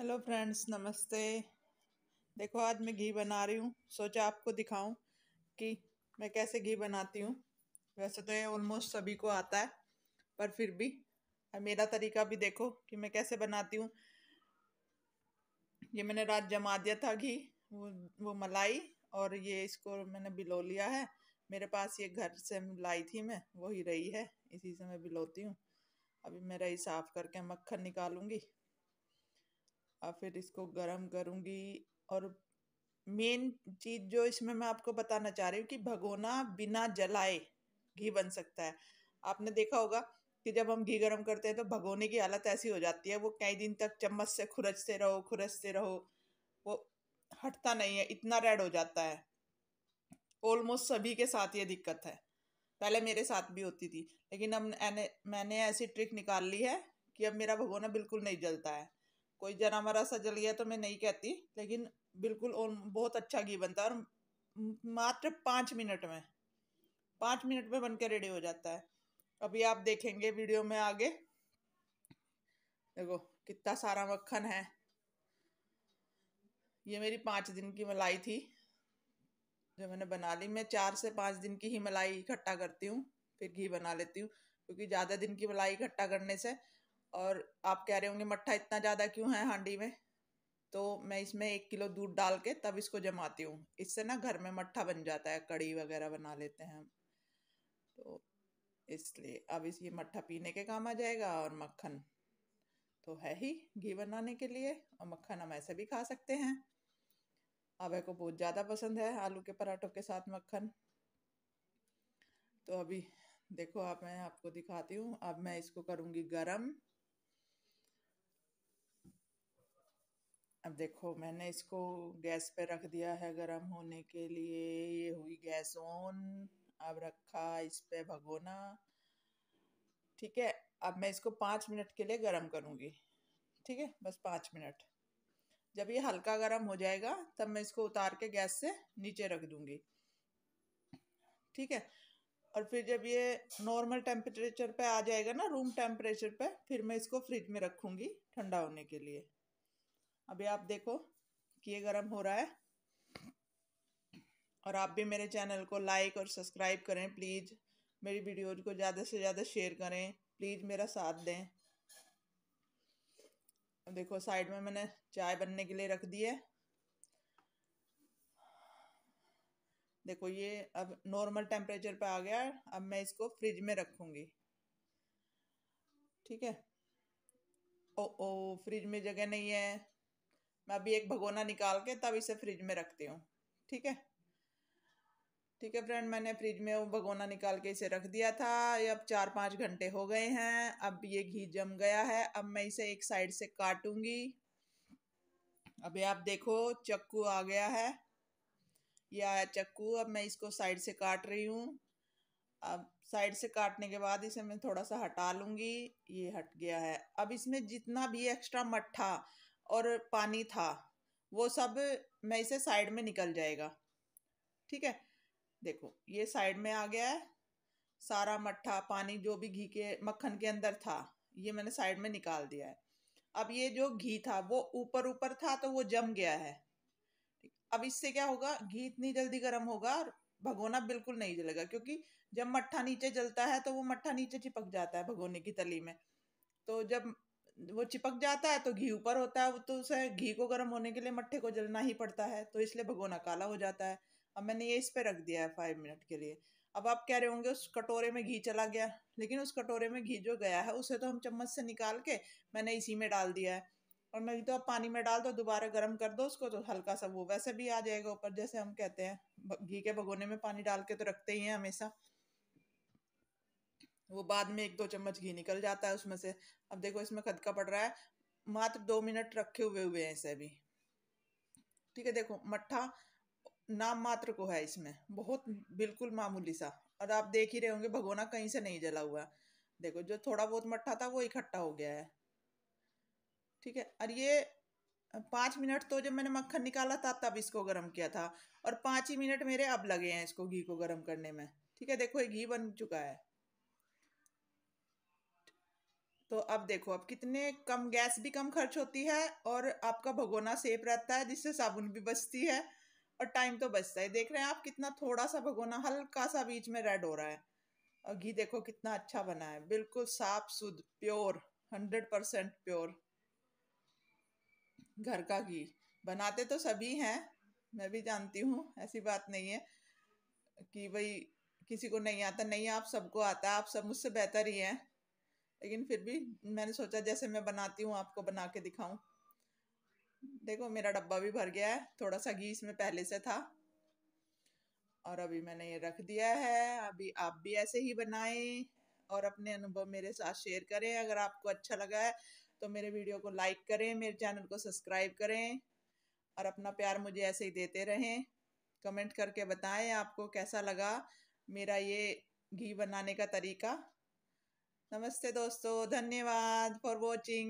hello friends नमस्ते देखो आज मैं घी बना रही हूँ सोचा आपको दिखाऊं कि मैं कैसे घी बनाती हूँ वैसे तो ये ऑलमोस्ट सभी को आता है पर फिर भी मेरा तरीका भी देखो कि मैं कैसे बनाती हूँ ये मैंने रात जमा दिया था घी वो वो मलाई और ये इसको मैंने बिलो लिया है मेरे पास ये घर से लाई थी मैं वही रही है इसी से मैं बिलोती हूँ अभी मैं रही साफ़ करके मक्खन निकालूंगी और फिर इसको गरम करूँगी और मेन चीज़ जो इसमें मैं आपको बताना चाह रही हूँ कि भगोना बिना जलाए घी बन सकता है आपने देखा होगा कि जब हम घी गर्म करते हैं तो भगोने की हालत ऐसी हो जाती है वो कई दिन तक चम्मच से खुरचते रहो खुरचते रहो वो हटता नहीं है इतना रेड हो जाता है ऑलमोस्ट सभी के साथ ये दिक्कत है पहले मेरे साथ भी होती थी लेकिन अब मैंने ऐसी ट्रिक निकाल ली है कि अब मेरा भगोना बिल्कुल नहीं जलता है कोई जरा मरा सा जल गया तो मैं नहीं कहती लेकिन बिल्कुल और बहुत अच्छा घी बनता है और मात्र पाँच मिनट में पाँच मिनट में बनकर रेडी हो जाता है अभी आप देखेंगे वीडियो में आगे देखो कितना सारा मक्खन है ये मेरी पाँच दिन की मलाई थी जो मैंने बना ली मैं चार से पाँच दिन की ही मलाई इकट्ठा करती हूँ फिर घी बना लेती हूँ क्योंकि ज़्यादा दिन की मलाई इकट्ठा करने से और आप कह रहे होंगे मट्ठा इतना ज़्यादा क्यों है हांडी में तो मैं इसमें एक किलो दूध डाल के तब इसको जमाती हूँ इससे ना घर में मट्ठा बन जाता है कड़ी वगैरह बना लेते हैं हम तो इसलिए अब इस ये मट्ठा पीने के काम आ जाएगा और मक्खन तो है ही घी बनाने के लिए और मक्खन हम ऐसे भी खा सकते हैं अब को बहुत ज़्यादा पसंद है आलू के पराठों के साथ मक्खन तो अभी देखो आप मैं आपको दिखाती हूँ अब मैं इसको करूँगी गरम अब देखो मैंने इसको गैस पे रख दिया है गरम होने के लिए ये हुई गैस ऑन अब रखा इस पे भगोना ठीक है अब मैं इसको पाँच मिनट के लिए गरम करूँगी ठीक है बस पाँच मिनट जब ये हल्का गरम हो जाएगा तब मैं इसको उतार के गैस से नीचे रख दूँगी ठीक है और फिर जब ये नॉर्मल टेम्परेचर पे आ जाएगा ना रूम टेम्परेचर पे फिर मैं इसको फ्रिज में रखूँगी ठंडा होने के लिए अभी आप देखो कि ये गर्म हो रहा है और आप भी मेरे चैनल को लाइक और सब्सक्राइब करें प्लीज़ मेरी वीडियोज को ज़्यादा से ज़्यादा शेयर करें प्लीज़ मेरा साथ दें देखो साइड में मैंने चाय बनने के लिए रख दी है देखो ये अब नॉर्मल टेम्परेचर पे आ गया है अब मैं इसको फ्रिज में रखूँगी ठीक है ओ ओ फ्रिज में जगह नहीं है मैं अभी एक भगोना निकाल के तब इसे फ्रिज में रखती हूँ ठीक है ठीक है फ्रेंड मैंने फ्रिज में वो भगोना निकाल के इसे रख दिया था ये अब चार पाँच घंटे हो गए हैं अब ये घी जम गया है अब मैं इसे एक साइड से काटूंगी अभी आप देखो चक्कू आ गया है ये आया चक्कू अब मैं इसको साइड से काट रही हूँ अब साइड से काटने के बाद इसे मैं थोड़ा सा हटा लूँगी ये हट गया है अब इसमें जितना भी एक्स्ट्रा मट्ठा और पानी था वो सब मैं इसे साइड में निकल जाएगा ठीक है देखो ये साइड में आ गया है सारा मट्ठा पानी जो भी घी के मक्खन के अंदर था ये मैंने साइड में निकाल दिया है अब ये जो घी था वो ऊपर ऊपर था तो वो जम गया है अब इससे क्या होगा घी इतनी जल्दी गर्म होगा और भगोना बिल्कुल नहीं जलेगा क्योंकि जब मट्ठा नीचे जलता है तो वो मट्ठा नीचे चिपक जाता है भगोने की तली में तो जब वो चिपक जाता है तो घी ऊपर होता है तो उसे घी को गर्म होने के लिए मट्ठे को जलना ही पड़ता है तो इसलिए भगोना काला हो जाता है अब मैंने ये इस पर रख दिया है फाइव मिनट के लिए अब आप कह रहे होंगे उस कटोरे में घी चला गया लेकिन उस कटोरे में घी जो गया है उसे तो हम चम्मच से निकाल के मैंने इसी में डाल दिया है और नहीं तो आप पानी में डाल दो दोबारा गर्म कर दो उसको तो हल्का सा वो वैसे भी आ जाएगा ऊपर जैसे हम कहते हैं घी के भगोने में पानी डाल के तो रखते ही हैं हमेशा वो बाद में एक दो चम्मच घी निकल जाता है उसमें से अब देखो इसमें खदका पड़ रहा है मात्र दो मिनट रखे हुए हुए हैं इसे भी ठीक है देखो मट्ठा नाम मात्र को है इसमें बहुत बिल्कुल मामूली सा और आप देख ही रहे होंगे भगोना कहीं से नहीं जला हुआ देखो जो थोड़ा बहुत मट्ठा था वो इकट्ठा हो गया है ठीक है और ये पाँच मिनट तो जब मैंने मक्खन निकाला था तब इसको गर्म किया था और पाँच ही मिनट मेरे अब लगे हैं इसको घी को गर्म करने में ठीक है देखो ये घी बन चुका है तो अब देखो अब कितने कम गैस भी कम खर्च होती है और आपका भगोना सेफ रहता है जिससे साबुन भी बचती है और टाइम तो बचता है देख रहे हैं आप कितना थोड़ा सा भगोना हल्का सा बीच में रेड हो रहा है और घी देखो कितना अच्छा बना है बिल्कुल साफ शुद्ध प्योर हंड्रेड परसेंट प्योर घर का घी बनाते तो सभी हैं मैं भी जानती हूँ ऐसी बात नहीं है कि भाई किसी को नहीं आता नहीं आप सबको आता आप सब मुझसे बेहतर ही हैं लेकिन फिर भी मैंने सोचा जैसे मैं बनाती हूँ आपको बना के दिखाऊं देखो मेरा डब्बा भी भर गया है थोड़ा सा घी इसमें पहले से था और अभी मैंने ये रख दिया है अभी आप भी ऐसे ही बनाएं और अपने अनुभव मेरे साथ शेयर करें अगर आपको अच्छा लगा है तो मेरे वीडियो को लाइक करें मेरे चैनल को सब्सक्राइब करें और अपना प्यार मुझे ऐसे ही देते रहें कमेंट करके बताएं आपको कैसा लगा मेरा ये घी बनाने का तरीका नमस्ते दोस्तों धन्यवाद फॉर वॉचिंग